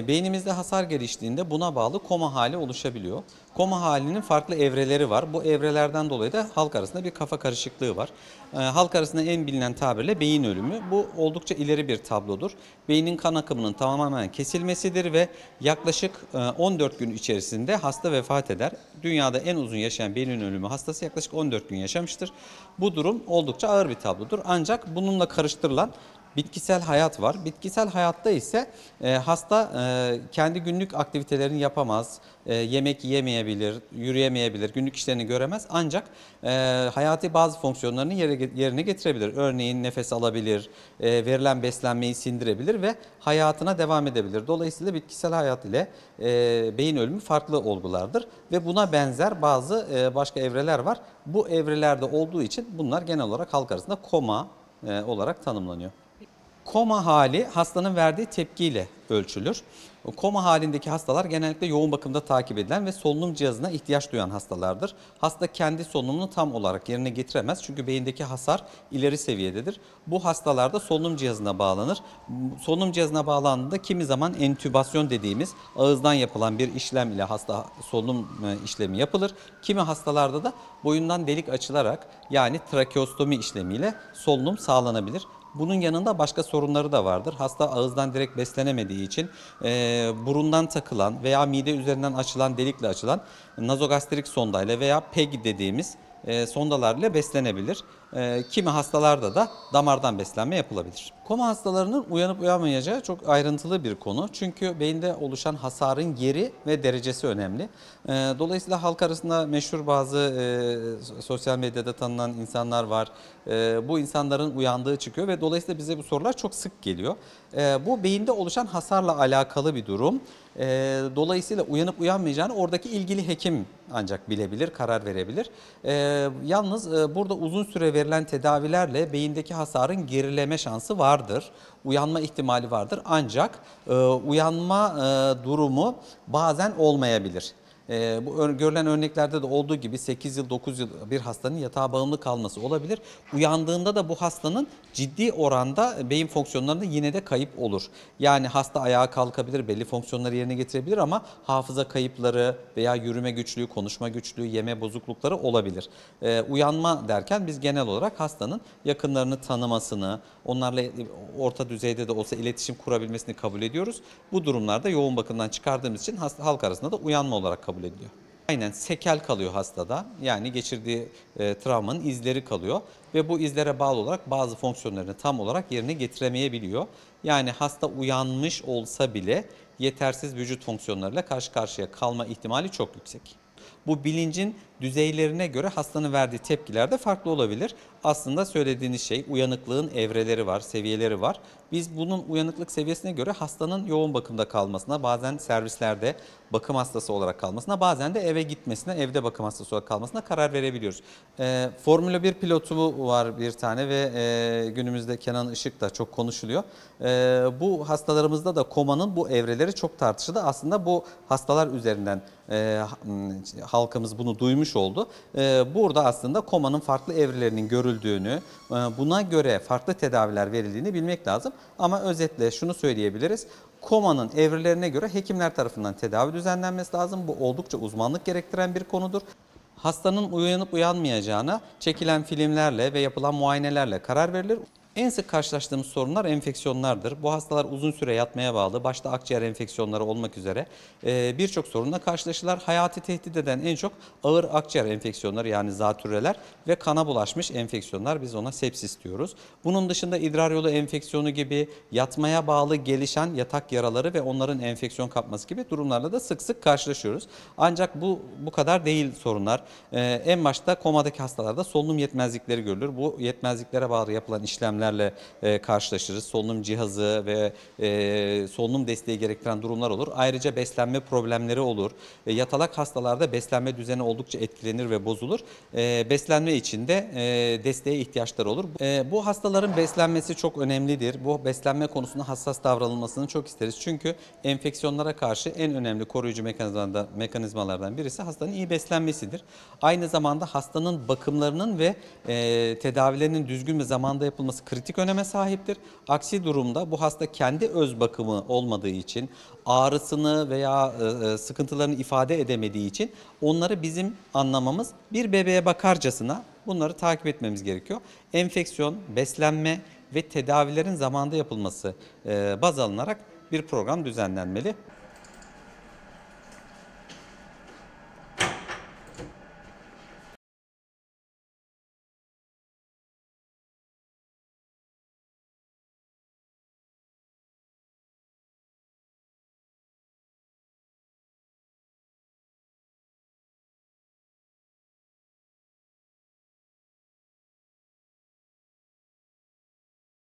E, beynimizde hasar geliştiğinde buna bağlı koma hali oluşabiliyor. Koma halinin farklı evreleri var. Bu evrelerden dolayı da halk arasında bir kafa karışıklığı var. E, halk arasında en bilinen tabirle beyin ölümü. Bu oldukça ileri bir tablodur. Beynin kan akımının tamamen kesilmesidir ve yaklaşık 14 e, gün içerisinde hasta vefat eder. Dünyada en uzun yaşayan beyin ölümü hastası yaklaşık 14 gün yaşamıştır. Bu durum oldukça ağır bir tablodur. Ancak bununla karıştırılan bitkisel hayat var. Bitkisel hayatta ise e, hasta e, kendi günlük aktivitelerini yapamaz, e, yemek yemeyebilir, yürüyemeyebilir, günlük işlerini göremez ancak e, hayati bazı fonksiyonlarını yere, yerine getirebilir. Örneğin nefes alabilir, e, verilen beslenmeyi sindirebilir ve hayatına devam edebilir. Dolayısıyla bitkisel hayat ile e, beyin ölümü farklı olgulardır ve buna benzer bazı e, başka evreler var. Bu evrelerde olduğu için bunlar genel olarak halk arasında koma e, olarak tanımlanıyor. Koma hali hastanın verdiği tepkiyle ölçülür. Koma halindeki hastalar genellikle yoğun bakımda takip edilen ve solunum cihazına ihtiyaç duyan hastalardır. Hasta kendi solunumunu tam olarak yerine getiremez çünkü beyindeki hasar ileri seviyededir. Bu hastalarda solunum cihazına bağlanır. Solunum cihazına bağlandığında kimi zaman entübasyon dediğimiz ağızdan yapılan bir işlem ile hasta solunum e, işlemi yapılır. Kimi hastalarda da boyundan delik açılarak yani trakeostomi işlemiyle solunum sağlanabilir. Bunun yanında başka sorunları da vardır. Hasta ağızdan direkt beslenemediği için e, burundan takılan veya mide üzerinden açılan delikle açılan nazogastrik sondayla veya PEG dediğimiz e, sondalarla beslenebilir. E, kimi hastalarda da damardan beslenme yapılabilir. Koma hastalarının uyanıp uyanmayacağı çok ayrıntılı bir konu. Çünkü beyinde oluşan hasarın yeri ve derecesi önemli. E, dolayısıyla halk arasında meşhur bazı e, sosyal medyada tanınan insanlar var. E, bu insanların uyandığı çıkıyor ve dolayısıyla bize bu sorular çok sık geliyor. E, bu beyinde oluşan hasarla alakalı bir durum. E, dolayısıyla uyanıp uyanmayacağını oradaki ilgili hekim ancak bilebilir, karar verebilir. E, yalnız e, burada uzun süre verilen tedavilerle beyindeki hasarın gerileme şansı vardır. Uyanma ihtimali vardır ancak e, uyanma e, durumu bazen olmayabilir. E, bu ör, görülen örneklerde de olduğu gibi 8 yıl 9 yıl bir hastanın yatağa bağımlı kalması olabilir. Uyandığında da bu hastanın ciddi oranda beyin fonksiyonlarında yine de kayıp olur. Yani hasta ayağa kalkabilir, belli fonksiyonları yerine getirebilir ama hafıza kayıpları veya yürüme güçlüğü, konuşma güçlüğü, yeme bozuklukları olabilir. E, uyanma derken biz genel olarak hastanın yakınlarını tanımasını, onlarla e, orta düzeyde de olsa iletişim kurabilmesini kabul ediyoruz. Bu durumlarda yoğun bakımdan çıkardığımız için hasta, halk arasında da uyanma olarak kabul kabul ediliyor. Aynen sekel kalıyor hastada. Yani geçirdiği e, travmanın izleri kalıyor ve bu izlere bağlı olarak bazı fonksiyonlarını tam olarak yerine getiremeyebiliyor. Yani hasta uyanmış olsa bile yetersiz vücut fonksiyonlarıyla karşı karşıya kalma ihtimali çok yüksek. Bu bilincin düzeylerine göre hastanın verdiği tepkiler de farklı olabilir. Aslında söylediğiniz şey uyanıklığın evreleri var, seviyeleri var. Biz bunun uyanıklık seviyesine göre hastanın yoğun bakımda kalmasına, bazen servislerde bakım hastası olarak kalmasına, bazen de eve gitmesine, evde bakım hastası olarak kalmasına karar verebiliyoruz. E, Formula 1 pilotu var bir tane ve e, günümüzde Kenan Işık da çok konuşuluyor. E, bu hastalarımızda da komanın bu evreleri çok tartışıldı. Aslında bu hastalar üzerinden ee, hmm, halkımız bunu duymuş oldu. Ee, burada aslında komanın farklı evrelerinin görüldüğünü, e, buna göre farklı tedaviler verildiğini bilmek lazım. Ama özetle şunu söyleyebiliriz. Komanın evrelerine göre hekimler tarafından tedavi düzenlenmesi lazım. Bu oldukça uzmanlık gerektiren bir konudur hastanın uyanıp uyanmayacağına çekilen filmlerle ve yapılan muayenelerle karar verilir. En sık karşılaştığımız sorunlar enfeksiyonlardır. Bu hastalar uzun süre yatmaya bağlı, başta akciğer enfeksiyonları olmak üzere ee, birçok sorunla karşılaşırlar. Hayati tehdit eden en çok ağır akciğer enfeksiyonları yani zatürreler ve kana bulaşmış enfeksiyonlar biz ona sepsis diyoruz. Bunun dışında idrar yolu enfeksiyonu gibi yatmaya bağlı gelişen yatak yaraları ve onların enfeksiyon kapması gibi durumlarla da sık sık karşılaşıyoruz. Ancak bu bu kadar değil sorunlar. Ee, en başta komadaki hastalarda solunum yetmezlikleri görülür. Bu yetmezliklere bağlı yapılan işlemler problemlerle e, karşılaşırız. Solunum cihazı ve e, solunum desteği gerektiren durumlar olur. Ayrıca beslenme problemleri olur. E, yatalak hastalarda beslenme düzeni oldukça etkilenir ve bozulur. E, beslenme için de e, desteğe ihtiyaçları olur. E, bu hastaların beslenmesi çok önemlidir. Bu beslenme konusunda hassas davranılmasını çok isteriz. Çünkü enfeksiyonlara karşı en önemli koruyucu mekanizmalardan birisi hastanın iyi beslenmesidir. Aynı zamanda hastanın bakımlarının ve e, tedavilerinin düzgün ve zamanda yapılması kritik öneme sahiptir. Aksi durumda bu hasta kendi öz bakımı olmadığı için ağrısını veya e, e, sıkıntılarını ifade edemediği için onları bizim anlamamız bir bebeğe bakarcasına bunları takip etmemiz gerekiyor. Enfeksiyon, beslenme ve tedavilerin zamanda yapılması e, baz alınarak bir program düzenlenmeli.